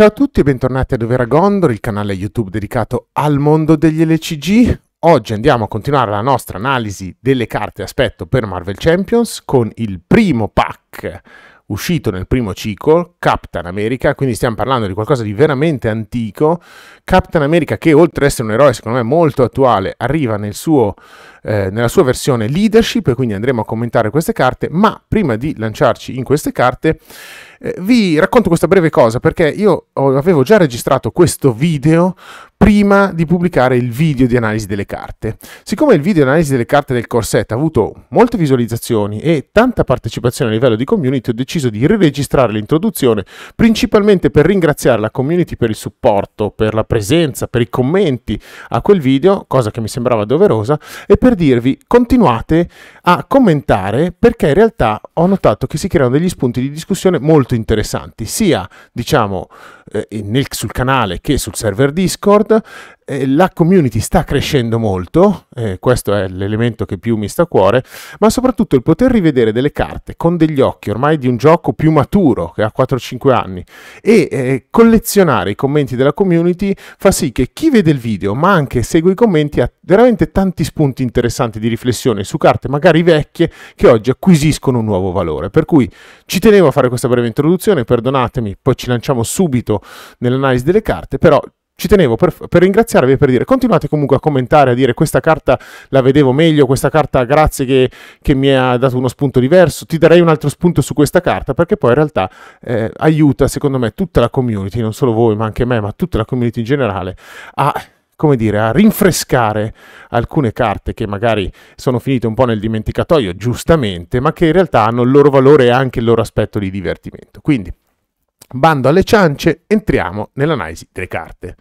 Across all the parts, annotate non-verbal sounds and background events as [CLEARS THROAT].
Ciao a tutti e bentornati a Dovera Gondor, il canale YouTube dedicato al mondo degli LCG. Oggi andiamo a continuare la nostra analisi delle carte aspetto per Marvel Champions con il primo pack uscito nel primo ciclo, Captain America, quindi stiamo parlando di qualcosa di veramente antico. Captain America che oltre ad essere un eroe secondo me molto attuale, arriva nel suo, eh, nella sua versione leadership e quindi andremo a commentare queste carte, ma prima di lanciarci in queste carte eh, vi racconto questa breve cosa perché io avevo già registrato questo video prima di pubblicare il video di analisi delle carte. Siccome il video di analisi delle carte del corset ha avuto molte visualizzazioni e tanta partecipazione a livello di community, ho deciso di riregistrare l'introduzione principalmente per ringraziare la community per il supporto, per la presenza, per i commenti a quel video, cosa che mi sembrava doverosa, e per dirvi continuate a commentare perché in realtà ho notato che si creano degli spunti di discussione molto interessanti, sia diciamo eh, nel, sul canale che sul server Discord. Eh, la community sta crescendo molto, eh, questo è l'elemento che più mi sta a cuore, ma soprattutto il poter rivedere delle carte con degli occhi ormai di un gioco più maturo, che ha 4-5 anni, e eh, collezionare i commenti della community fa sì che chi vede il video, ma anche segue i commenti, ha veramente tanti spunti interessanti di riflessione su carte magari vecchie che oggi acquisiscono un nuovo valore. Per cui ci tenevo a fare questa breve introduzione, perdonatemi, poi ci lanciamo subito nell'analisi delle carte, però ci tenevo per, per, ringraziarvi e per dire continuate comunque a commentare, a dire questa carta la vedevo meglio, questa carta grazie che, che mi ha dato uno spunto diverso, ti darei un altro spunto su questa carta perché poi in realtà eh, aiuta secondo me tutta la community, non solo voi ma anche me, ma tutta la community in generale a come dire, a rinfrescare alcune carte che magari sono finite un po' nel dimenticatoio, giustamente, ma che in realtà hanno il loro valore e anche il loro aspetto di divertimento. Quindi Bando alle ciance, entriamo nell'analisi delle carte.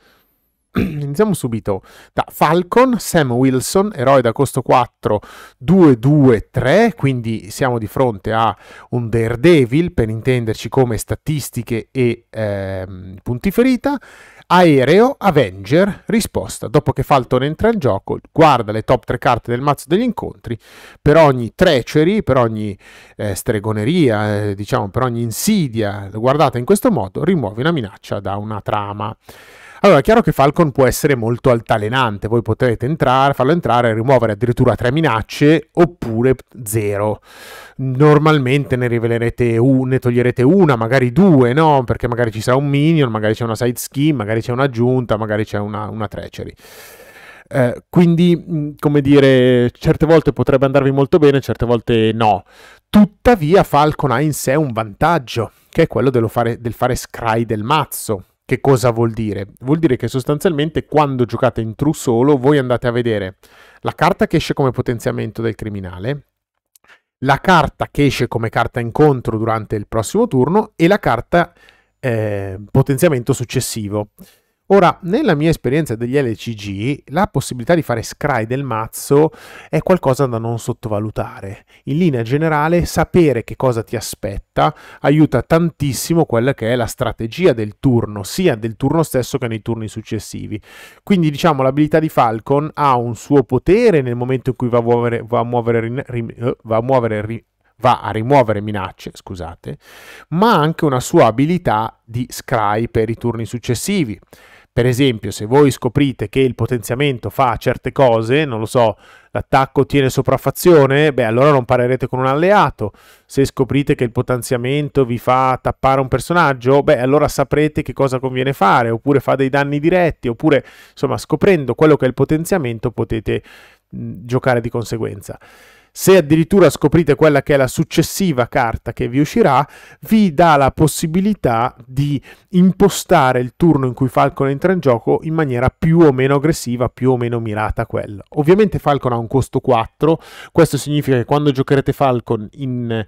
[CLEARS THROAT] Iniziamo subito da Falcon, Sam Wilson, eroe da costo 4, 2-2-3, quindi siamo di fronte a un Daredevil per intenderci come statistiche e eh, punti ferita. Aereo Avenger risposta. Dopo che Falton entra in gioco, guarda le top 3 carte del mazzo degli incontri. Per ogni treachery, per ogni eh, stregoneria, eh, diciamo per ogni insidia guardata in questo modo, rimuovi una minaccia da una trama. Allora, è chiaro che Falcon può essere molto altalenante, voi potete entrare, farlo entrare, e rimuovere addirittura tre minacce oppure zero. Normalmente ne rivelerete una, ne toglierete una, magari due, no? Perché magari ci sarà un minion, magari c'è una side skin, magari c'è un'aggiunta, magari c'è una, una treachery. Eh, quindi, mm, come dire, certe volte potrebbe andarvi molto bene, certe volte no. Tuttavia, Falcon ha in sé un vantaggio, che è quello fare, del fare scry del mazzo. Che cosa vuol dire? Vuol dire che sostanzialmente quando giocate in true solo voi andate a vedere la carta che esce come potenziamento del criminale, la carta che esce come carta incontro durante il prossimo turno e la carta eh, potenziamento successivo. Ora, nella mia esperienza degli LCG, la possibilità di fare scry del mazzo è qualcosa da non sottovalutare. In linea generale, sapere che cosa ti aspetta aiuta tantissimo quella che è la strategia del turno, sia del turno stesso che nei turni successivi. Quindi, diciamo, l'abilità di Falcon ha un suo potere nel momento in cui va a muovere, va a muovere, eh, va a muovere va a rimuovere minacce, scusate, ma anche una sua abilità di scry per i turni successivi. Per esempio, se voi scoprite che il potenziamento fa certe cose, non lo so, l'attacco tiene sopraffazione, beh, allora non parlerete con un alleato. Se scoprite che il potenziamento vi fa tappare un personaggio, beh, allora saprete che cosa conviene fare, oppure fa dei danni diretti, oppure, insomma, scoprendo quello che è il potenziamento potete mh, giocare di conseguenza. Se addirittura scoprite quella che è la successiva carta che vi uscirà, vi dà la possibilità di impostare il turno in cui Falcon entra in gioco in maniera più o meno aggressiva, più o meno mirata a quello. Ovviamente Falcon ha un costo 4, questo significa che quando giocherete Falcon in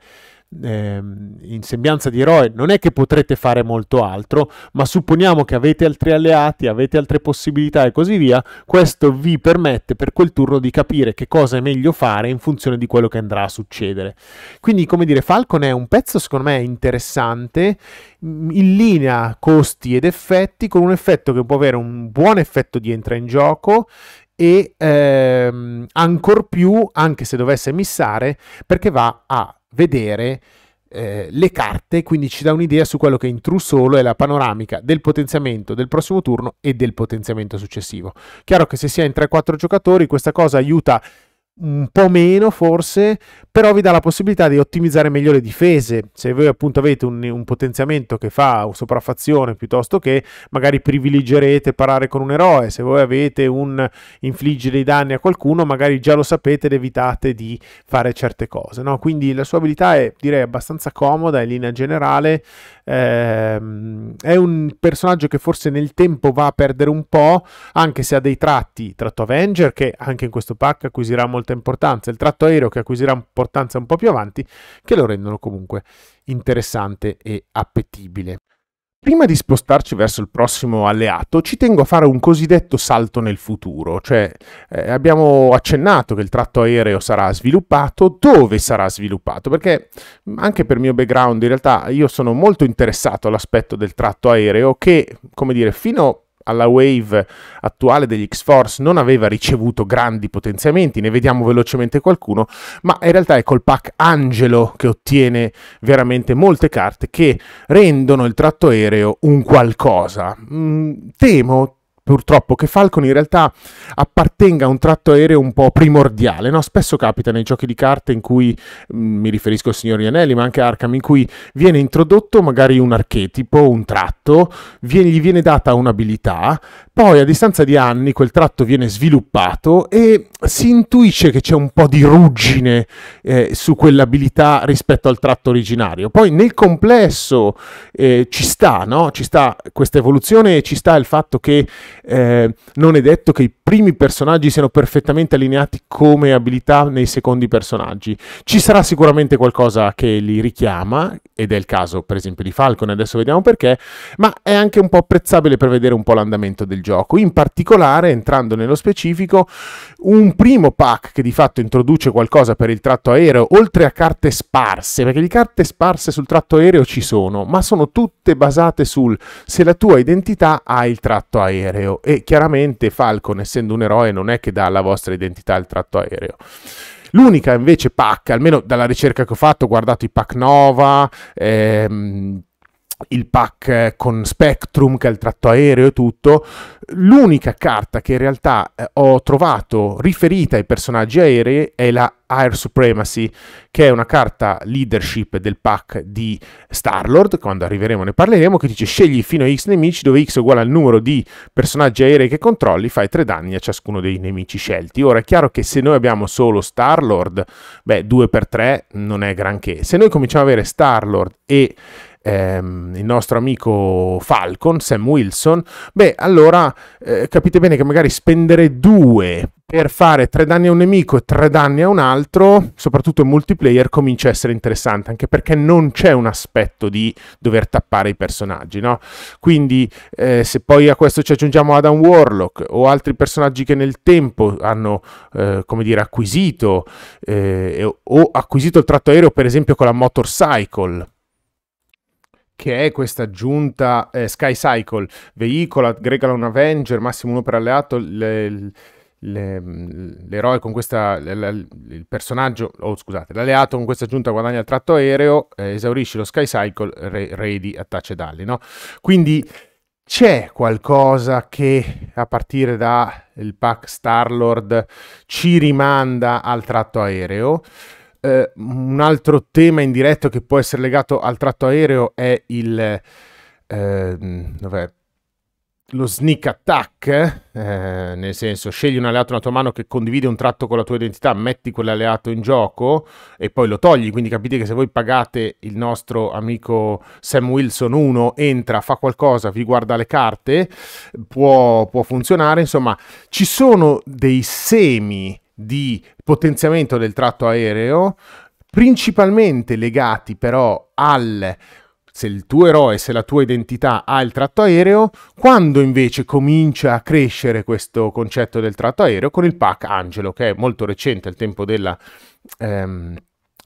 ehm, in sembianza di eroe non è che potrete fare molto altro, ma supponiamo che avete altri alleati, avete altre possibilità e così via, questo vi permette per quel turno di capire che cosa è meglio fare in funzione di quello che andrà a succedere. Quindi, come dire, Falcon è un pezzo secondo me interessante mm, in linea costi ed effetti con un effetto che può avere un buon effetto di entra in gioco e ehm, ancor più, anche se dovesse missare, perché va a vedere eh, le carte, quindi ci dà un'idea su quello che in true solo è la panoramica del potenziamento del prossimo turno e del potenziamento successivo. Chiaro che se si è in 3-4 giocatori questa cosa aiuta un po' meno forse, però vi dà la possibilità di ottimizzare meglio le difese. Se voi appunto avete un, un potenziamento che fa sopraffazione piuttosto che magari privilegerete parare con un eroe, se voi avete un infliggere dei danni a qualcuno magari già lo sapete ed evitate di fare certe cose. No? Quindi la sua abilità è direi abbastanza comoda in linea generale, ehm, è un personaggio che forse nel tempo va a perdere un po', anche se ha dei tratti, tratto Avenger che anche in questo pack acquisirà molta importanza, il tratto Aero che acquisirà importanza un po' più avanti, che lo rendono comunque interessante e appetibile. Prima di spostarci verso il prossimo alleato, ci tengo a fare un cosiddetto salto nel futuro, cioè eh, abbiamo accennato che il tratto aereo sarà sviluppato, dove sarà sviluppato? Perché mm, anche per mio background in realtà io sono molto interessato all'aspetto del tratto aereo che, come dire, fino alla wave attuale degli X-Force non aveva ricevuto grandi potenziamenti, ne vediamo velocemente qualcuno, ma in realtà è col pack Angelo che ottiene veramente molte carte che rendono il tratto aereo un qualcosa. Mm, temo, purtroppo che Falcon in realtà appartenga a un tratto aereo un po' primordiale. No? Spesso capita nei giochi di carte in cui, mm, mi riferisco al signor Anelli, ma anche Arkham, in cui viene introdotto magari un archetipo, un tratto, viene, gli viene data un'abilità, poi a distanza di anni quel tratto viene sviluppato e si intuisce che c'è un po' di ruggine eh, su quell'abilità rispetto al tratto originario. Poi nel complesso eh, ci sta, no? ci sta questa evoluzione e ci sta il fatto che eh, non è detto che i primi personaggi siano perfettamente allineati come abilità nei secondi personaggi. Ci sarà sicuramente qualcosa che li richiama, ed è il caso per esempio di Falcon, adesso vediamo perché, ma è anche un po' apprezzabile per vedere un po' l'andamento del gioco. In particolare, entrando nello specifico, un primo pack che di fatto introduce qualcosa per il tratto aereo, oltre a carte sparse, perché di carte sparse sul tratto aereo ci sono, ma sono tutte basate sul se la tua identità ha il tratto aereo aereo e chiaramente Falcon essendo un eroe non è che dà alla vostra identità il tratto aereo. L'unica invece pacca, almeno dalla ricerca che ho fatto, ho guardato i pack Nova, ehm, il pack eh, con Spectrum che è il tratto aereo e tutto. L'unica carta che in realtà eh, ho trovato riferita ai personaggi aerei è la Air Supremacy, che è una carta leadership del pack di Star-Lord, quando arriveremo ne parleremo, che dice scegli fino a X nemici, dove X è uguale al numero di personaggi aerei che controlli, fai tre danni a ciascuno dei nemici scelti. Ora è chiaro che se noi abbiamo solo Star-Lord, beh 2 per 3 non è granché. Se noi cominciamo ad avere Star-Lord e ehm, il nostro amico Falcon, Sam Wilson, beh allora eh, capite bene che magari spendere due per fare tre danni a un nemico e tre danni a un altro, soprattutto in multiplayer, comincia a essere interessante, anche perché non c'è un aspetto di dover tappare i personaggi, no? Quindi eh, se poi a questo ci aggiungiamo Adam Warlock o altri personaggi che nel tempo hanno, eh, come dire, acquisito eh, o acquisito il tratto aereo, per esempio con la motorcycle, che è questa giunta eh, Sky Cycle, veicola, Gregala un Avenger, massimo uno per alleato, le, le, l'eroe con questa, le, il personaggio, oh scusate, l'alleato con questa giunta guadagna il tratto aereo, eh, esaurisce lo Sky Cycle, re, ready, attace dalli, no? Quindi c'è qualcosa che a partire dal pack Starlord ci rimanda al tratto aereo, eh, un altro tema indiretto che può essere legato al tratto aereo è il... Eh, lo sneak attack, eh? eh, nel senso scegli un alleato nella tua mano che condivide un tratto con la tua identità, metti quell'alleato in gioco e poi lo togli. Quindi capite che se voi pagate il nostro amico Sam Wilson 1, entra, fa qualcosa, vi guarda le carte, può, può funzionare. Insomma, ci sono dei semi di potenziamento del tratto aereo, principalmente legati però al se il tuo eroe, se la tua identità ha il tratto aereo, quando invece comincia a crescere questo concetto del tratto aereo con il pack Angelo, che è molto recente al tempo della ehm,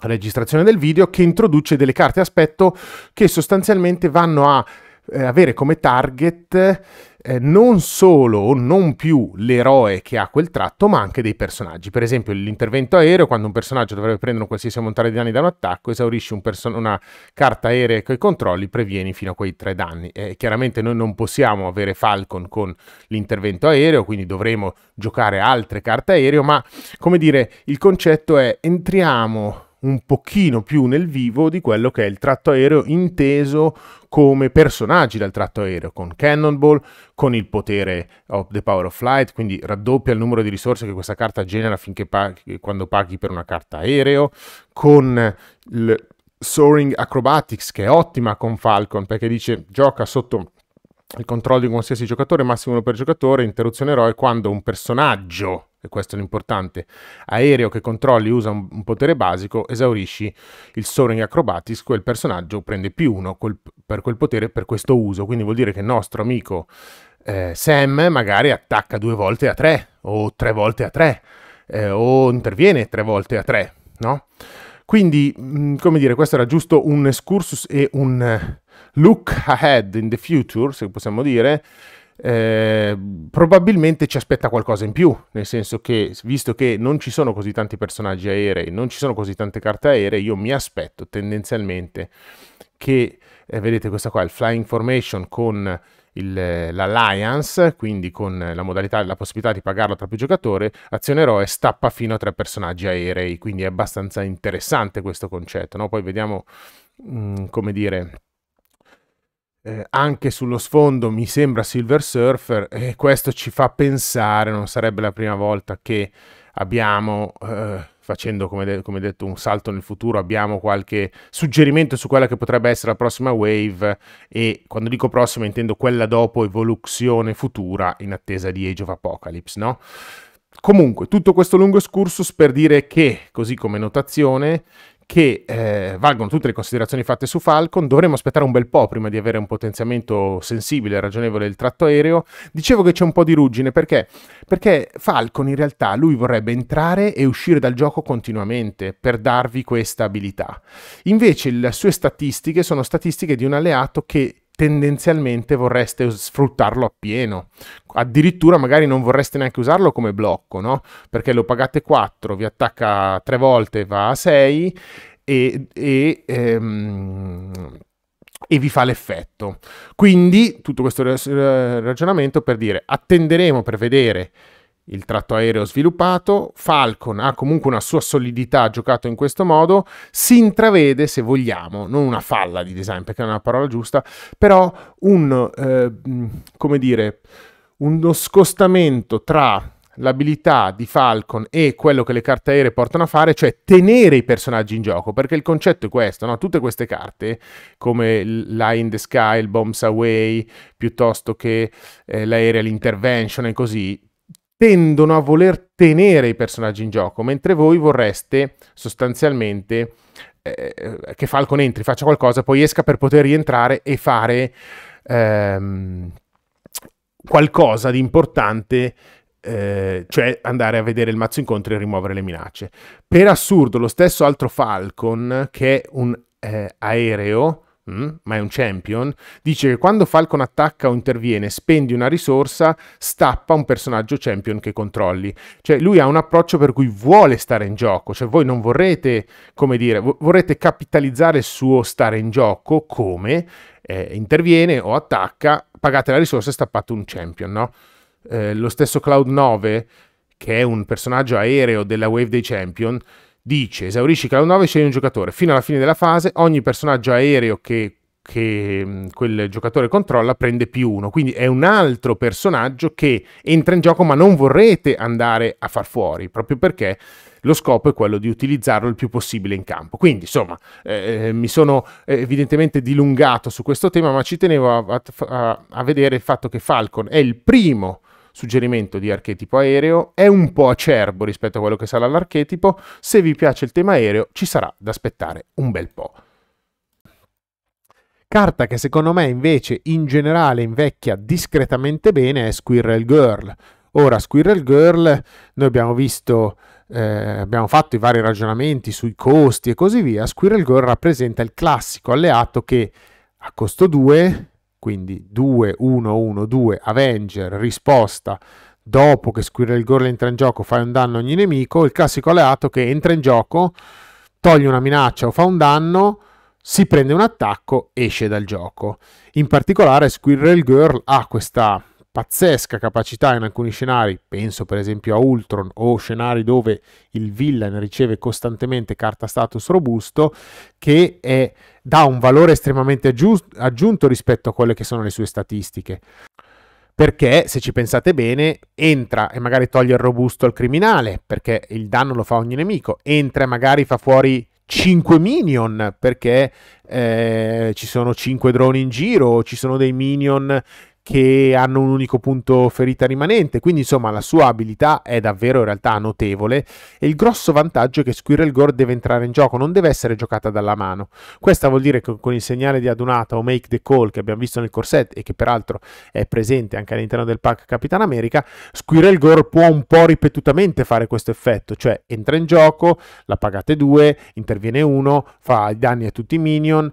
registrazione del video, che introduce delle carte aspetto che sostanzialmente vanno a eh, avere come target eh, non solo o non più l'eroe che ha quel tratto, ma anche dei personaggi. Per esempio, l'intervento aereo, quando un personaggio dovrebbe prendere un qualsiasi montare di danni da un attacco, esaurisci un person- una carta aerea con i controlli, previeni fino a quei tre danni. Eh, chiaramente noi non possiamo avere Falcon con l'intervento aereo, quindi dovremo giocare altre carte aereo, ma come dire, il concetto è entriamo un pochino più nel vivo di quello che è il tratto aereo inteso come personaggi dal tratto aereo, con Cannonball, con il potere of the Power of Flight, quindi raddoppia il numero di risorse che questa carta genera finché paghi, quando paghi per una carta aereo, con il Soaring Acrobatics che è ottima con Falcon perché dice gioca sotto il controllo di qualsiasi giocatore, massimo uno per giocatore, interruzione eroe, quando un personaggio e questo è l'importante, aereo che controlli usa un, un potere basico, esaurisci il soaring acrobatics, quel personaggio prende più uno quel, per quel potere per questo uso, quindi vuol dire che il nostro amico eh, Sam magari attacca due volte a tre, o tre volte a tre, eh, o interviene tre volte a tre, no? Quindi, mh, mm, come dire, questo era giusto un excursus e un eh, look ahead in the future, se possiamo dire, eh, probabilmente ci aspetta qualcosa in più, nel senso che visto che non ci sono così tanti personaggi aerei, non ci sono così tante carte aeree, io mi aspetto tendenzialmente che, eh, vedete questa qua, il Flying Formation con eh, l'Alliance, quindi con la modalità la possibilità di pagarlo tra più giocatori, azione eroe stappa fino a tre personaggi aerei, quindi è abbastanza interessante questo concetto, no? Poi vediamo, mh, mm, come dire eh, anche sullo sfondo mi sembra Silver Surfer e questo ci fa pensare, non sarebbe la prima volta che abbiamo, eh, facendo come, de come, detto un salto nel futuro, abbiamo qualche suggerimento su quella che potrebbe essere la prossima wave e quando dico prossima intendo quella dopo evoluzione futura in attesa di Age of Apocalypse, no? Comunque, tutto questo lungo excursus per dire che, così come notazione, che eh, valgono tutte le considerazioni fatte su Falcon, dovremmo aspettare un bel po' prima di avere un potenziamento sensibile e ragionevole del tratto aereo. Dicevo che c'è un po' di ruggine perché? Perché Falcon in realtà lui vorrebbe entrare e uscire dal gioco continuamente per darvi questa abilità. Invece le sue statistiche sono statistiche di un alleato che tendenzialmente vorreste sfruttarlo appieno. Addirittura magari non vorreste neanche usarlo come blocco, no? Perché lo pagate 4, vi attacca 3 volte, va a 6 e, e, ehm, e vi fa l'effetto. Quindi tutto questo ragionamento per dire attenderemo per vedere il tratto aereo sviluppato, Falcon ha comunque una sua solidità giocato in questo modo, si intravede, se vogliamo, non una falla di design perché non è una parola giusta, però un, eh, mm, come dire, uno scostamento tra l'abilità di Falcon e quello che le carte aeree portano a fare, cioè tenere i personaggi in gioco, perché il concetto è questo, no? tutte queste carte, come l'Eye in the Sky, il Bombs Away, piuttosto che eh, l'aerial intervention e così, tendono a voler tenere i personaggi in gioco, mentre voi vorreste sostanzialmente eh, che Falcon entri, faccia qualcosa, poi esca per poter rientrare e fare ehm, qualcosa di importante eh, cioè andare a vedere il mazzo incontri e rimuovere le minacce. Per assurdo, lo stesso altro Falcon, che è un eh, aereo, Mm, ma è un champion, dice che quando Falcon attacca o interviene, spendi una risorsa, stappa un personaggio champion che controlli. Cioè lui ha un approccio per cui vuole stare in gioco, cioè voi non vorrete, come dire, vorrete capitalizzare il suo stare in gioco come eh, interviene o attacca, pagate la risorsa e stappate un champion, no? eh, lo stesso Cloud 9, che è un personaggio aereo della Wave dei Champion, dice esaurisci Cloud 9 e scegli un giocatore. Fino alla fine della fase ogni personaggio aereo che, che quel giocatore controlla prende più uno. Quindi è un altro personaggio che entra in gioco ma non vorrete andare a far fuori, proprio perché lo scopo è quello di utilizzarlo il più possibile in campo. Quindi, insomma, eh, eh mi sono eh, evidentemente dilungato su questo tema, ma ci tenevo a, a, a, vedere il fatto che Falcon è il primo suggerimento di archetipo aereo, è un po' acerbo rispetto a quello che sarà l'archetipo, se vi piace il tema aereo ci sarà da aspettare un bel po'. Carta che secondo me invece in generale invecchia discretamente bene è Squirrel Girl. Ora, Squirrel Girl, noi abbiamo visto, eh, abbiamo fatto i vari ragionamenti sui costi e così via. Squirrel Girl rappresenta il classico alleato che a costo 2 quindi 2-1-1-2 Avenger, risposta, dopo che Squirrel Girl entra in gioco fai un danno a ogni nemico, il classico alleato che entra in gioco, toglie una minaccia o fa un danno, si prende un attacco, esce dal gioco. In particolare Squirrel Girl ha questa pazzesca capacità in alcuni scenari, penso per esempio a Ultron o scenari dove il villain riceve costantemente carta status robusto, che è, dà un valore estremamente aggiunto rispetto a quelle che sono le sue statistiche. Perché, se ci pensate bene, entra e magari toglie il robusto al criminale, perché il danno lo fa ogni nemico, entra e magari fa fuori 5 minion perché eh, ci sono 5 droni in giro, o ci sono dei minion che hanno un unico punto ferita rimanente, quindi insomma la sua abilità è davvero in realtà notevole e il grosso vantaggio è che Squirrel Gore deve entrare in gioco, non deve essere giocata dalla mano. Questa vuol dire che con il segnale di adunata o make the call che abbiamo visto nel corset e che peraltro è presente anche all'interno del pack Capitan America, Squirrel Gore può un po' ripetutamente fare questo effetto, cioè entra in gioco, la pagate due, interviene uno, fa i danni a tutti i minion,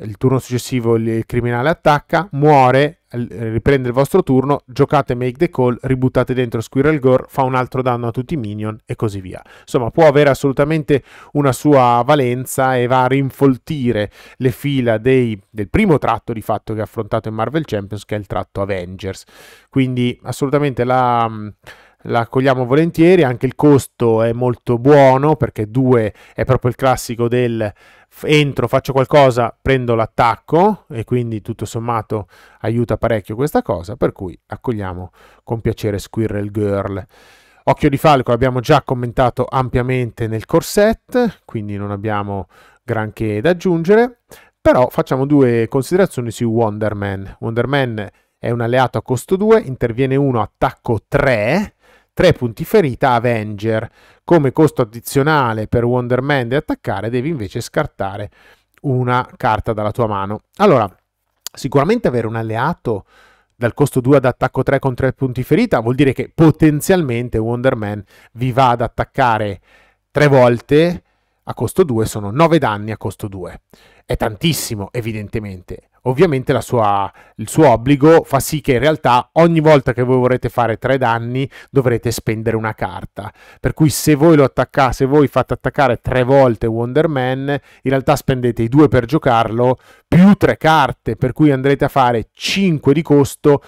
il turno successivo il criminale attacca, muore, riprende il vostro turno, giocate make the call, ributtate dentro Squirrel Gore, fa un altro danno a tutti i minion e così via. Insomma, può avere assolutamente una sua valenza e va a rinfoltire le fila dei, del primo tratto di fatto che ha affrontato in Marvel Champions, che è il tratto Avengers. Quindi assolutamente la l'accogliamo volentieri, anche il costo è molto buono perché 2 è proprio il classico del entro, faccio qualcosa, prendo l'attacco e quindi tutto sommato aiuta parecchio questa cosa, per cui accogliamo con piacere Squirrel Girl. Occhio di Falco l'abbiamo già commentato ampiamente nel corset, quindi non abbiamo granché da aggiungere, però facciamo due considerazioni su Wonder Man. Wonder Man è un alleato a costo 2, interviene 1, attacco 3, 3 punti ferita Avenger. Come costo addizionale per Wonder Man di attaccare devi invece scartare una carta dalla tua mano. Allora, sicuramente avere un alleato dal costo 2 ad attacco 3 con 3 punti ferita vuol dire che potenzialmente Wonder Man vi va ad attaccare tre volte a costo 2 sono 9 danni a costo 2. È tantissimo, evidentemente. Ovviamente sua, il suo obbligo fa sì che in realtà ogni volta che voi vorrete fare 3 danni dovrete spendere una carta. Per cui se voi lo attaccate, se voi fate attaccare 3 volte Wonder Man, in realtà spendete i 2 per giocarlo più 3 carte, per cui andrete a fare 5 di costo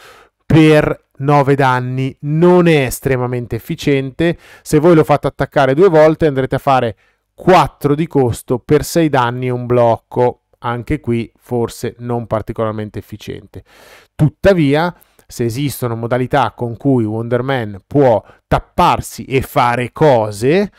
per 9 danni. Non è estremamente efficiente. Se voi lo fate attaccare 2 volte andrete a fare 4 di costo per 6 danni e un blocco, anche qui forse non particolarmente efficiente. Tuttavia, se esistono modalità con cui Wonder Man può tapparsi e fare cose,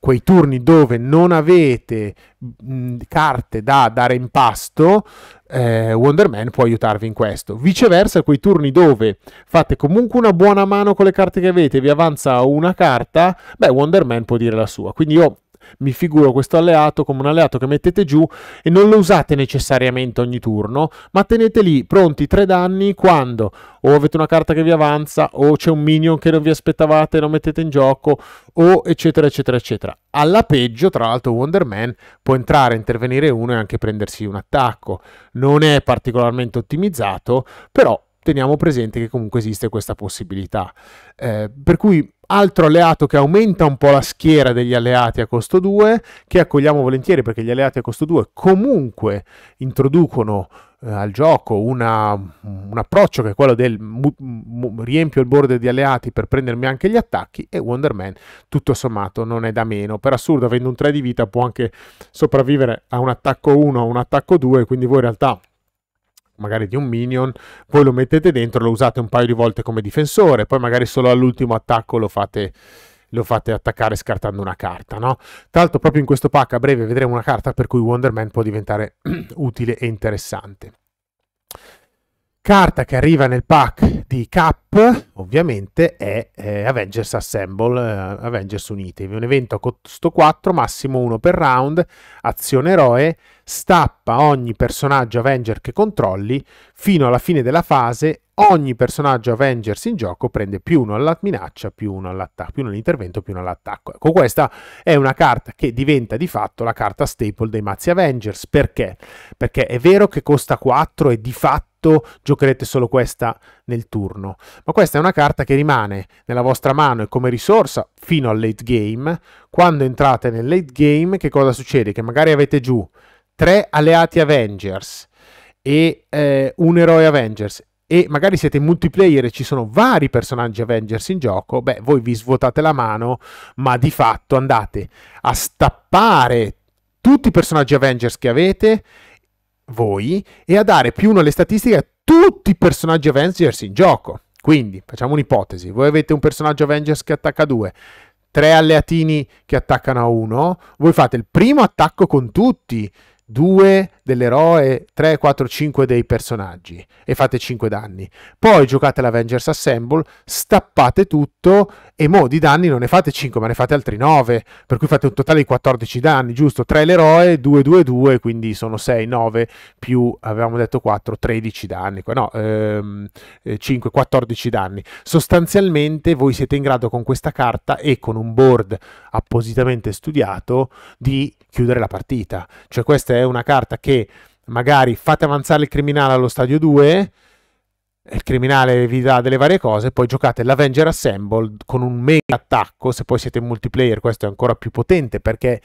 quei turni dove non avete mh, carte da dare in pasto, eh, Wonder Man può aiutarvi in questo. Viceversa, quei turni dove fate comunque una buona mano con le carte che avete, e vi avanza una carta, beh, Wonder Man può dire la sua. Quindi io mi figuro questo alleato come un alleato che mettete giù e non lo usate necessariamente ogni turno, ma tenete lì pronti tre danni quando o avete una carta che vi avanza o c'è un minion che non vi aspettavate e lo mettete in gioco o eccetera eccetera eccetera. Alla peggio, tra l'altro, Wonder Man può entrare, intervenire uno e anche prendersi un attacco. Non è particolarmente ottimizzato, però teniamo presente che comunque esiste questa possibilità. Eh, per cui altro alleato che aumenta un po' la schiera degli alleati a costo 2, che accogliamo volentieri perché gli alleati a costo 2 comunque introducono eh, al gioco una, un approccio che è quello del mu- mu- riempio il board di alleati per prendermi anche gli attacchi e Wonder Man tutto sommato non è da meno. Per assurdo avendo un 3 di vita può anche sopravvivere a un attacco 1 o un attacco 2, quindi voi in realtà magari di un minion, voi lo mettete dentro, lo usate un paio di volte come difensore, poi magari solo all'ultimo attacco lo fate, lo fate attaccare scartando una carta, no? Tra l'altro proprio in questo pack a breve vedremo una carta per cui Wonder Man può diventare [CLEARS THROAT] utile e interessante carta che arriva nel pack di Cap, ovviamente, è eh, Avengers Assemble, eh, Avengers Unitevi. Un evento a costo 4, massimo 1 per round, azione eroe, stappa ogni personaggio Avenger che controlli fino alla fine della fase. Ogni personaggio Avengers in gioco prende più 1 alla minaccia, più 1 all'attacco, più 1 all'intervento, più 1 all'attacco. Ecco, questa è una carta che diventa di fatto la carta staple dei mazzi Avengers. Perché? Perché è vero che costa 4 e di fatto fatto giocherete solo questa nel turno. Ma questa è una carta che rimane nella vostra mano e come risorsa fino al late game. Quando entrate nel late game, che cosa succede? Che magari avete giù tre alleati Avengers e eh, un eroe Avengers e magari siete in multiplayer e ci sono vari personaggi Avengers in gioco, beh, voi vi svuotate la mano, ma di fatto andate a stappare tutti i personaggi Avengers che avete voi e a dare più uno alle statistiche a tutti i personaggi Avengers in gioco. Quindi facciamo un'ipotesi: voi avete un personaggio Avengers che attacca a due, tre alleatini che attaccano a uno, Voi fate il primo attacco con tutti, 2 dell'eroe, 3, 4, 5 dei personaggi e fate 5 danni. Poi giocate l'Avengers Assemble, stappate tutto e mo di danni non ne fate 5 ma ne fate altri 9 per cui fate un totale di 14 danni giusto 3 l'eroe 2 2 2 quindi sono 6 9 più avevamo detto 4 13 danni no ehm, 5 eh, 14 danni sostanzialmente voi siete in grado con questa carta e con un board appositamente studiato di chiudere la partita cioè questa è una carta che magari fate avanzare il criminale allo stadio 2 il criminale vi dà delle varie cose, poi giocate l'Avenger Assemble con un mega attacco, se poi siete in multiplayer questo è ancora più potente perché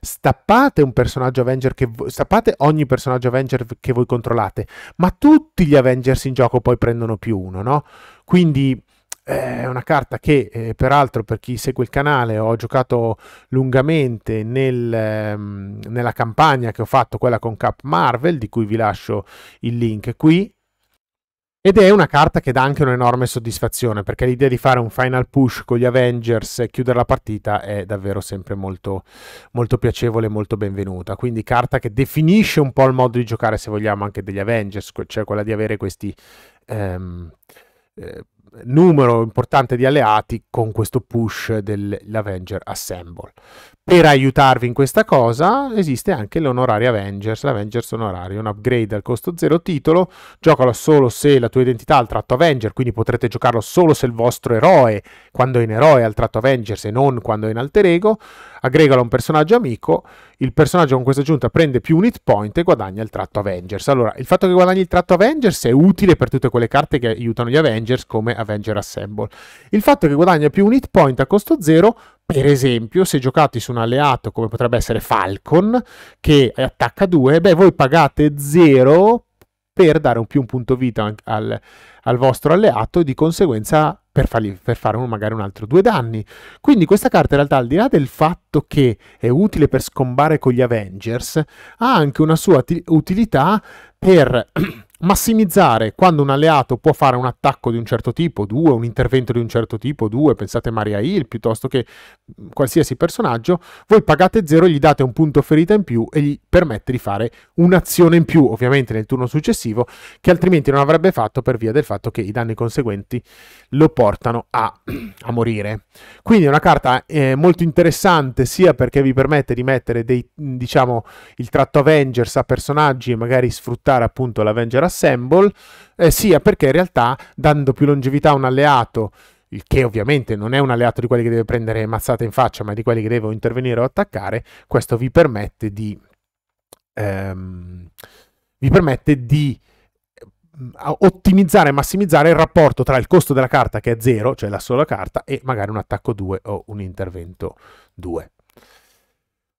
stappate un personaggio Avenger che vo- stappate ogni personaggio Avenger che voi controllate, ma tutti gli Avengers in gioco poi prendono più uno, no? Quindi eh, è una carta che eh, peraltro per chi segue il canale ho giocato lungamente nel, ehm, nella campagna che ho fatto, quella con Cap Marvel, di cui vi lascio il link qui ed è una carta che dà anche un'enorme soddisfazione, perché l'idea di fare un final push con gli Avengers e chiudere la partita è davvero sempre molto, molto piacevole e molto benvenuta. Quindi carta che definisce un po' il modo di giocare, se vogliamo, anche degli Avengers, cioè quella di avere questi... Ehm, eh, numero importante di alleati con questo push dell'Avenger Assemble. Per aiutarvi in questa cosa esiste anche l'Honorario Avengers, l'Avengers Honorario, un upgrade al costo zero titolo, giocalo solo se la tua identità ha il tratto Avenger, quindi potrete giocarlo solo se il vostro eroe, quando è in eroe, ha il tratto Avengers e non quando è in alter ego, aggregalo un personaggio amico, il personaggio con questa aggiunta prende più un hit point e guadagna il tratto Avengers. Allora, il fatto che guadagni il tratto Avengers è utile per tutte quelle carte che aiutano gli Avengers come Avenger Assemble. Il fatto che guadagna più un hit point a costo zero per esempio, se giocate su un alleato come potrebbe essere Falcon, che attacca 2, beh, voi pagate 0 per dare un più un punto vita al, al vostro alleato e di conseguenza per, fargli, per fare magari un altro due danni. Quindi questa carta in realtà al di là del fatto che è utile per scombare con gli Avengers, ha anche una sua utilità per [CLEARS THROAT] massimizzare quando un alleato può fare un attacco di un certo tipo, due, un intervento di un certo tipo, due, pensate Maria Hill piuttosto che mm, qualsiasi personaggio, voi pagate zero, gli date un punto ferita in più e gli permette di fare un'azione in più, ovviamente nel turno successivo, che altrimenti non avrebbe fatto per via del fatto che i danni conseguenti lo portano a, [CLEARS THROAT] a morire. Quindi è una carta eh, molto interessante sia perché vi permette di mettere dei, diciamo, il tratto Avengers a personaggi e magari sfruttare appunto l'Avenger Assemble, eh, sia perché in realtà dando più longevità a un alleato il che ovviamente non è un alleato di quelli che deve prendere mazzate in faccia, ma di quelli che deve intervenire o attaccare, questo vi permette di, ehm, vi permette di eh, ottimizzare e massimizzare il rapporto tra il costo della carta che è 0, cioè la sola carta, e magari un attacco 2 o un intervento 2.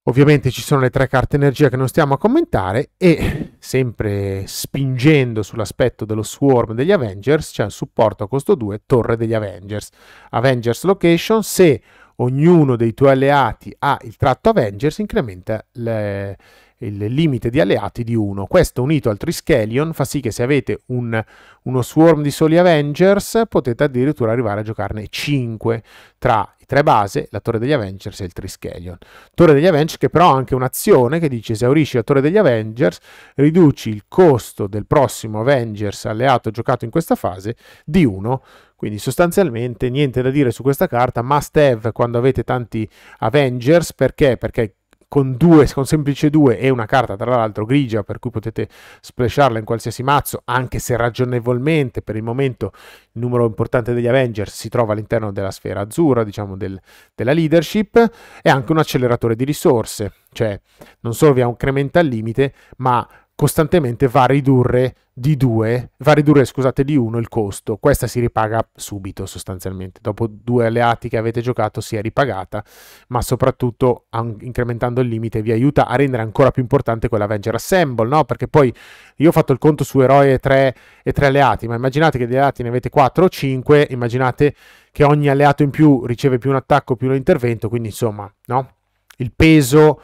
Ovviamente ci sono le tre carte energia che non stiamo a commentare e sempre spingendo sull'aspetto dello swarm degli Avengers, c'è un supporto a costo 2, torre degli Avengers. Avengers Location, se ognuno dei tuoi alleati ha il tratto Avengers, incrementa le, il limite di alleati di 1. Questo unito al Triskelion fa sì che se avete un, uno swarm di soli Avengers potete addirittura arrivare a giocarne 5 tra Tre base, la Torre degli Avengers e il Triskelion. Torre degli Avengers che però ha anche un'azione che dice esaurisci la Torre degli Avengers, riduci il costo del prossimo Avengers alleato giocato in questa fase di 1. Quindi sostanzialmente niente da dire su questa carta, must have quando avete tanti Avengers, perché? Perché con due, con semplice due e una carta tra l'altro grigia per cui potete splasharla in qualsiasi mazzo, anche se ragionevolmente per il momento il numero importante degli Avengers si trova all'interno della sfera azzurra, diciamo del, della leadership, e anche un acceleratore di risorse, cioè non solo vi aumenta al limite, ma costantemente va a ridurre di 2, va a ridurre, scusate, di 1 il costo. Questa si ripaga subito sostanzialmente. Dopo due alleati che avete giocato si è ripagata, ma soprattutto incrementando il limite vi aiuta a rendere ancora più importante quell'Avenger Assemble, no? Perché poi io ho fatto il conto su eroe e 3 e 3 alleati, ma immaginate che di alleati ne avete 4 o 5, immaginate che ogni alleato in più riceve più un attacco, più un intervento, quindi insomma, no? Il peso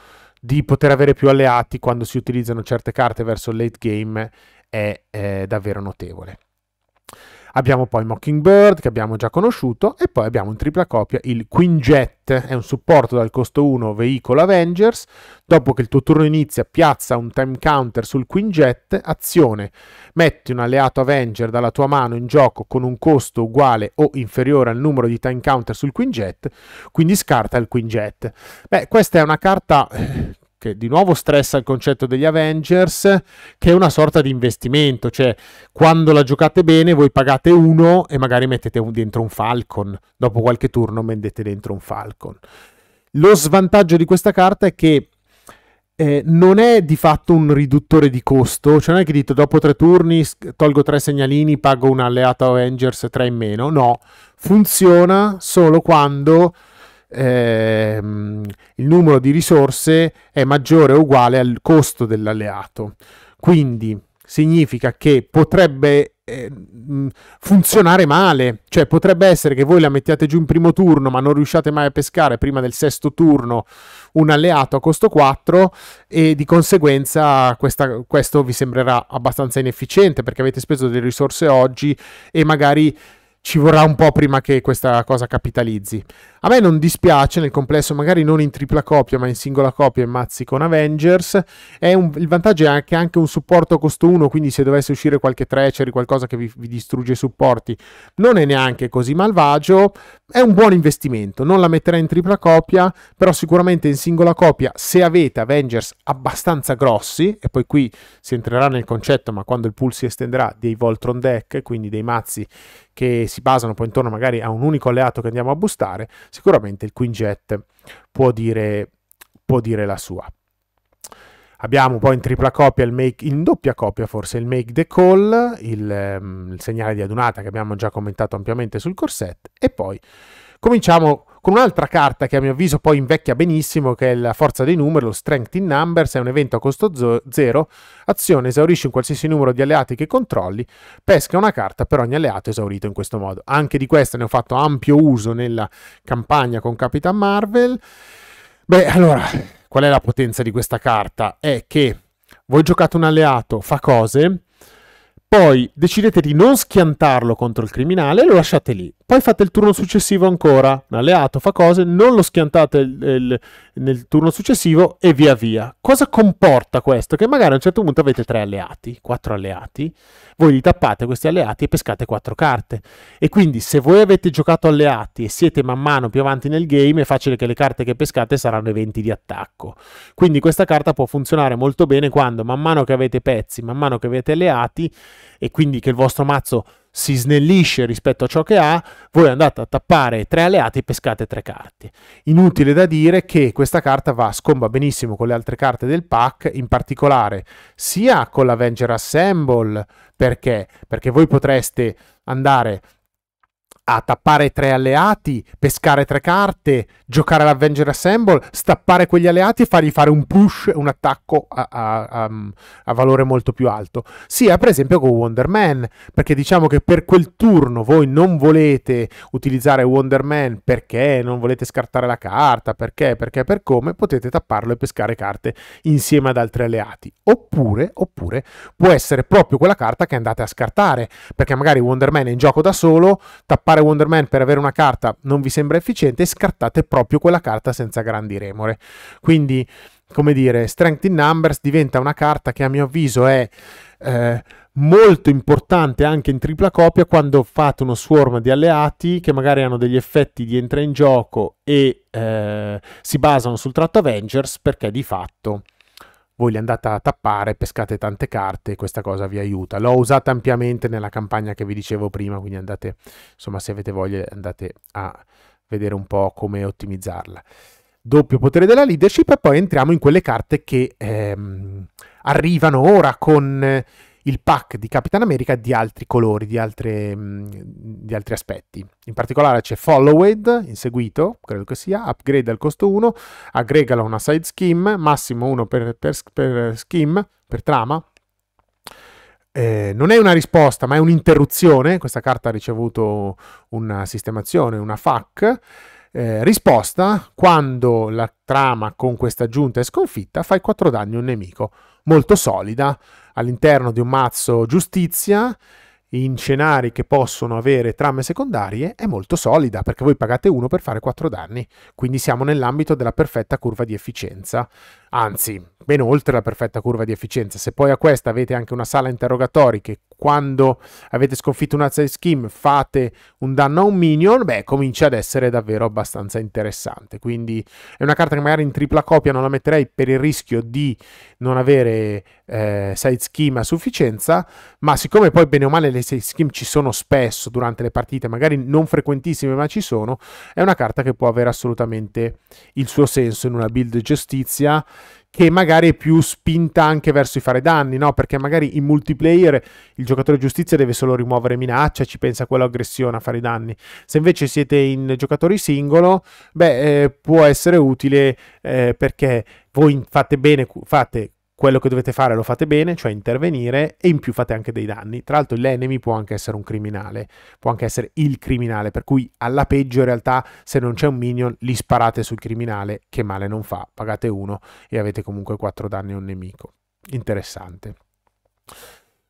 di poter avere più alleati quando si utilizzano certe carte verso il late game è eh, davvero notevole. Abbiamo poi Mockingbird che abbiamo già conosciuto e poi abbiamo in tripla copia il Quinjet, è un supporto dal costo 1 veicolo Avengers, dopo che il tuo turno inizia piazza un time counter sul Quinjet, azione, metti un alleato Avenger dalla tua mano in gioco con un costo uguale o inferiore al numero di time counter sul Quinjet, quindi scarta il Quinjet. Beh, questa è una carta eh, che di nuovo stressa il concetto degli Avengers, che è una sorta di investimento, cioè quando la giocate bene voi pagate uno e magari mettete un, dentro un Falcon, dopo qualche turno mettete dentro un Falcon. Lo svantaggio di questa carta è che eh, non è di fatto un riduttore di costo, cioè non è che dite dopo tre turni tolgo tre segnalini, pago un alleato Avengers 3 in meno, no, funziona solo quando ehm, il numero di risorse è maggiore o uguale al costo dell'alleato. Quindi significa che potrebbe eh, mm, funzionare male, cioè potrebbe essere che voi la mettiate giù in primo turno ma non riusciate mai a pescare prima del sesto turno un alleato a costo 4 e di conseguenza questa, questo vi sembrerà abbastanza inefficiente perché avete speso delle risorse oggi e magari ci vorrà un po' prima che questa cosa capitalizzi. A me non dispiace nel complesso, magari non in tripla coppia, ma in singola coppia e mazzi con Avengers. Un, il vantaggio è che anche un supporto costo 1, quindi se dovesse uscire qualche treachery, qualcosa che vi, vi, distrugge i supporti, non è neanche così malvagio. È un buon investimento, non la metterei in tripla coppia, però sicuramente in singola coppia, se avete Avengers abbastanza grossi, e poi qui si entrerà nel concetto, ma quando il pool si estenderà, dei Voltron deck, quindi dei mazzi che si basano poi intorno magari a un unico alleato che andiamo a bustare, sicuramente il Quinjet può dire, può dire la sua. Abbiamo poi in tripla copia il make, in doppia copia forse, il make the call, il, ehm, il segnale di adunata che abbiamo già commentato ampiamente sul corset e poi cominciamo con un'altra carta che a mio avviso poi invecchia benissimo, che è la forza dei numeri, lo Strength in Numbers, è un evento a costo zo- zero, azione esaurisci un qualsiasi numero di alleati che controlli, pesca una carta per ogni alleato esaurito in questo modo. Anche di questa ne ho fatto ampio uso nella campagna con Capitan Marvel. Beh, allora, qual è la potenza di questa carta? È che voi giocate un alleato, fa cose, poi decidete di non schiantarlo contro il criminale e lo lasciate lì. Poi fate il turno successivo ancora, un alleato fa cose, non lo schiantate il, il, nel turno successivo e via via. Cosa comporta questo? Che magari a un certo punto avete tre alleati, quattro alleati, voi li tappate questi alleati e pescate quattro carte. E quindi se voi avete giocato alleati e siete man mano più avanti nel game, è facile che le carte che pescate saranno eventi di attacco. Quindi questa carta può funzionare molto bene quando man mano che avete pezzi, man mano che avete alleati e quindi che il vostro mazzo si snellisce rispetto a ciò che ha, voi andate a tappare tre alleati e pescate tre carte. Inutile da dire che questa carta va scomba benissimo con le altre carte del pack, in particolare sia con l'Avenger Assemble, perché? Perché voi potreste andare a tappare tre alleati, pescare tre carte, giocare all'Avenger Assemble, stappare quegli alleati e fargli fare un push, un attacco a, a, a, mm, a valore molto più alto. Sia per esempio con Wonder Man, perché diciamo che per quel turno voi non volete utilizzare Wonder Man perché non volete scartare la carta, perché, perché, per come, potete tapparlo e pescare carte insieme ad altri alleati. Oppure, oppure può essere proprio quella carta che andate a scartare, perché magari Wonder Man è in gioco da solo, tappare fare Wonder Man per avere una carta non vi sembra efficiente, scartate proprio quella carta senza grandi remore. Quindi, come dire, Strength in Numbers diventa una carta che a mio avviso è eh, molto importante anche in tripla copia quando fate uno swarm di alleati che magari hanno degli effetti di entra in gioco e eh, si basano sul tratto Avengers perché di fatto voi li andate a tappare, pescate tante carte e questa cosa vi aiuta. L'ho usata ampiamente nella campagna che vi dicevo prima, quindi andate, insomma, se avete voglia andate a vedere un po' come ottimizzarla. Doppio potere della leadership e poi entriamo in quelle carte che ehm, arrivano ora con... Eh, il pack di Capitan America di altri colori, di, altre, mm, di altri aspetti. In particolare c'è Followed, inseguito, credo che sia, upgrade al costo 1, aggregalo a una side scheme, massimo 1 per, per, per scheme, per trama, eh, non è una risposta, ma è un'interruzione. Questa carta ha ricevuto una sistemazione, una FAC eh, risposta, quando la trama con questa giunta è sconfitta, fai 4 danni a un nemico. Molto solida, all'interno di un mazzo giustizia, in scenari che possono avere trame secondarie, è molto solida, perché voi pagate 1 per fare 4 danni. Quindi siamo nell'ambito della perfetta curva di efficienza. Anzi, ben oltre la perfetta curva di efficienza. Se poi a questa avete anche una sala interrogatori che quando avete sconfitto una Scheme fate un danno a un minion, beh, comincia ad essere davvero abbastanza interessante. Quindi è una carta che magari in tripla copia non la metterei per il rischio di non avere eh, side scheme a sufficienza, ma siccome poi bene o male le side scheme ci sono spesso durante le partite, magari non frequentissime ma ci sono, è una carta che può avere assolutamente il suo senso in una build giustizia che magari è più spinta anche verso i fare danni, no? Perché magari in multiplayer il giocatore giustizia deve solo rimuovere minaccia, ci pensa quello aggressione a fare i danni. Se invece siete in giocatori singolo, beh, eh, può essere utile eh, perché voi fate bene, fate quello che dovete fare lo fate bene, cioè intervenire e in più fate anche dei danni. Tra l'altro l'enemy può anche essere un criminale, può anche essere il criminale, per cui alla peggio in realtà se non c'è un minion li sparate sul criminale che male non fa, pagate uno e avete comunque quattro danni a un nemico. Interessante.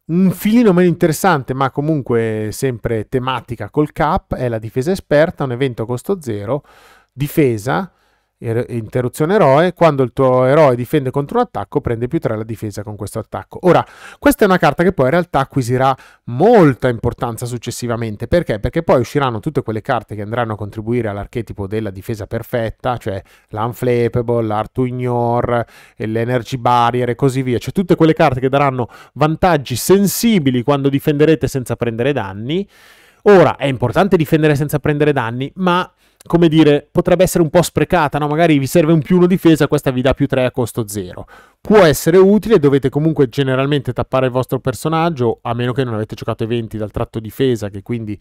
Un filino meno interessante, ma comunque sempre tematica col cap, è la difesa esperta, un evento a costo zero, difesa, interruzione eroe, quando il tuo eroe difende contro un attacco prende più 3 la difesa con questo attacco. Ora, questa è una carta che poi in realtà acquisirà molta importanza successivamente, perché? Perché poi usciranno tutte quelle carte che andranno a contribuire all'archetipo della difesa perfetta, cioè l'unflappable, l'art to ignore, l'energy barrier e così via, cioè tutte quelle carte che daranno vantaggi sensibili quando difenderete senza prendere danni. Ora, è importante difendere senza prendere danni, ma come dire, potrebbe essere un po' sprecata, no? magari vi serve un più uno difesa, questa vi dà più 3 a costo 0. Può essere utile, dovete comunque generalmente tappare il vostro personaggio, a meno che non avete giocato eventi dal tratto difesa, che quindi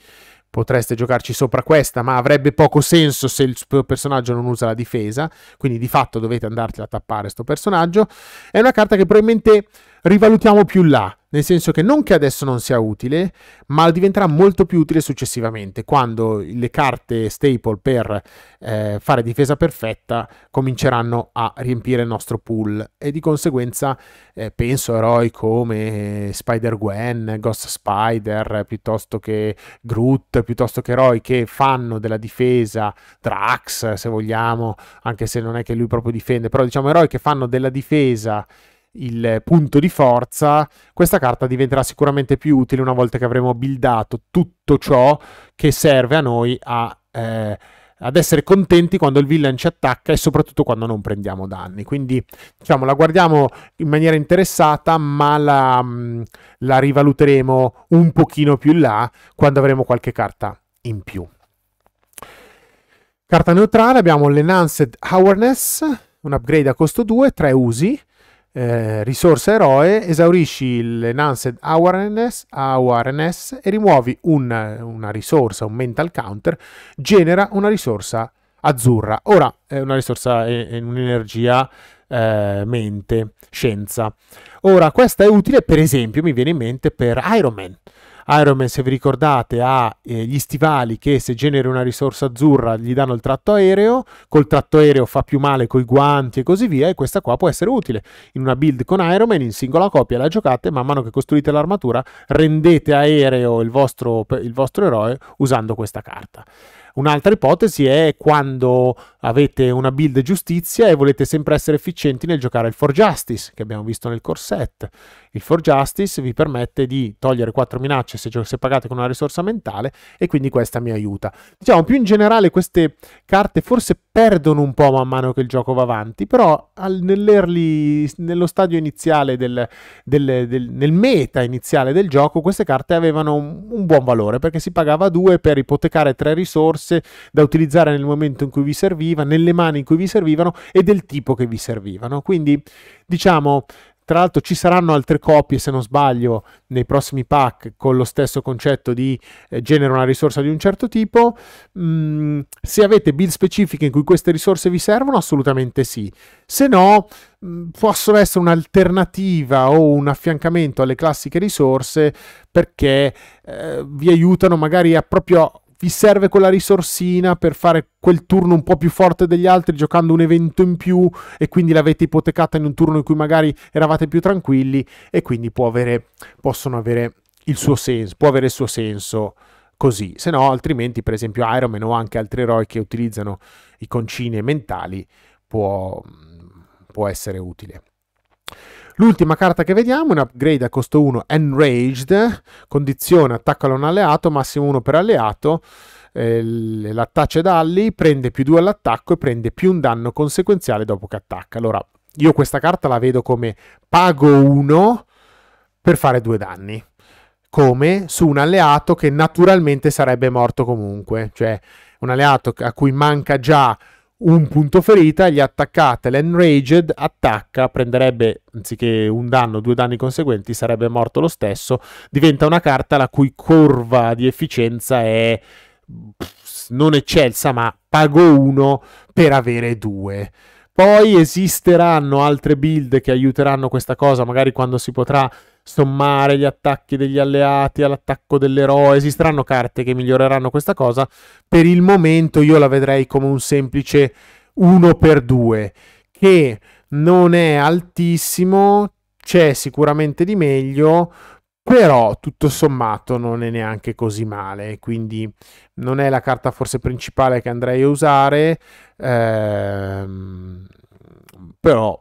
potreste giocarci sopra questa, ma avrebbe poco senso se il suo personaggio non usa la difesa, quindi di fatto dovete andartela a tappare questo personaggio. È una carta che probabilmente rivalutiamo più là, nel senso che non che adesso non sia utile, ma diventerà molto più utile successivamente, quando le carte staple per eh, fare difesa perfetta cominceranno a riempire il nostro pool e di conseguenza eh, penso eroi come Spider-Gwen, Ghost Spider, piuttosto che Groot, piuttosto che Roy che fanno della difesa, Drax se vogliamo, anche se non è che lui proprio difende, però diciamo eroi che fanno della difesa il punto di forza, questa carta diventerà sicuramente più utile una volta che avremo buildato tutto ciò che serve a noi a... Eh, ad essere contenti quando il villain ci attacca e soprattutto quando non prendiamo danni. Quindi diciamo la guardiamo in maniera interessata, ma la, mm, la rivaluteremo un pochino più in là quando avremo qualche carta in più. Carta neutrale abbiamo l'Enhanced Awareness, un upgrade a costo 2, 3 usi eh, risorsa eroe, esaurisci l'enhanced awareness, awareness e rimuovi un, una risorsa, un mental counter, genera una risorsa azzurra. Ora è una risorsa, è, è un'energia eh, mente, scienza. Ora questa è utile per esempio, mi viene in mente per Iron Man. Iron Man, se vi ricordate, ha eh, gli stivali che se genera una risorsa azzurra gli danno il tratto aereo, col tratto aereo fa più male con i guanti e così via, e questa qua può essere utile. In una build con Iron Man, in singola copia la giocate, man mano che costruite l'armatura rendete aereo il vostro, il vostro eroe usando questa carta. Un'altra ipotesi è quando avete una build giustizia e volete sempre essere efficienti nel giocare il For Justice, che abbiamo visto nel corset. Il For Justice vi permette di togliere 4 minacce se, se pagate con una risorsa mentale e quindi questa mi aiuta. Diciamo più in generale queste carte forse perdono un po' man mano che il gioco va avanti, però al, nello stadio iniziale del, del, del, nel meta iniziale del gioco queste carte avevano un, un buon valore perché si pagava 2 per ipotecare 3 risorse risorse da utilizzare nel momento in cui vi serviva, nelle mani in cui vi servivano e del tipo che vi servivano. Quindi diciamo tra l'altro ci saranno altre coppie, se non sbaglio, nei prossimi pack con lo stesso concetto di eh, genera una risorsa di un certo tipo. Mm, se avete build specifiche in cui queste risorse vi servono, assolutamente sì. Se no, mh, mm, possono essere un'alternativa o un affiancamento alle classiche risorse perché eh, vi aiutano magari a proprio vi serve quella risorsina per fare quel turno un po' più forte degli altri giocando un evento in più e quindi l'avete ipotecata in un turno in cui magari eravate più tranquilli e quindi avere, possono avere il suo senso, può avere il suo senso così, se no altrimenti per esempio Iron Man o anche altri eroi che utilizzano i concini mentali può, può essere utile. L'ultima carta che vediamo è un upgrade a costo 1 Enraged, condizione attacco un alleato, massimo 1 per alleato, eh, la touch d'alli prende più 2 all'attacco e prende più un danno conseguenziale dopo che attacca. Allora, io questa carta la vedo come pago 1 per fare 2 danni. Come su un alleato che naturalmente sarebbe morto comunque, cioè un alleato a cui manca già un punto ferita, gli attaccate, l'enraged attacca, prenderebbe anziché un danno, due danni conseguenti, sarebbe morto lo stesso, diventa una carta la cui curva di efficienza è non eccelsa, ma pago uno per avere due. Poi esisteranno altre build che aiuteranno questa cosa, magari quando si potrà sommare gli attacchi degli alleati all'attacco dell'eroe. Esisteranno carte che miglioreranno questa cosa. Per il momento io la vedrei come un semplice 1 per 2 che non è altissimo, c'è sicuramente di meglio, però tutto sommato non è neanche così male, quindi non è la carta forse principale che andrei a usare, ehm, però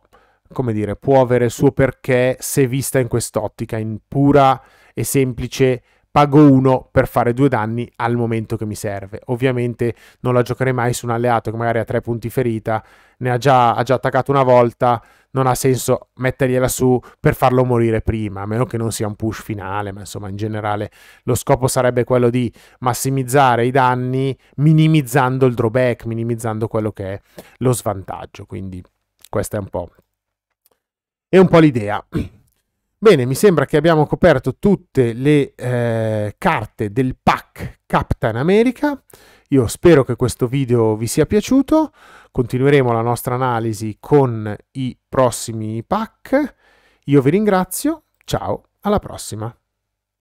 come dire, può avere il suo perché se vista in quest'ottica, in pura e semplice pago uno per fare due danni al momento che mi serve. Ovviamente non la giocherei mai su un alleato che magari ha tre punti ferita, ne ha già, ha già attaccato una volta, non ha senso mettergliela su per farlo morire prima, a meno che non sia un push finale, ma insomma in generale lo scopo sarebbe quello di massimizzare i danni minimizzando il drawback, minimizzando quello che è lo svantaggio, quindi questa è un po' e un po' l'idea. Bene, mi sembra che abbiamo coperto tutte le eh, carte del pack Captain America. Io spero che questo video vi sia piaciuto. Continueremo la nostra analisi con i prossimi pack. Io vi ringrazio, ciao, alla prossima.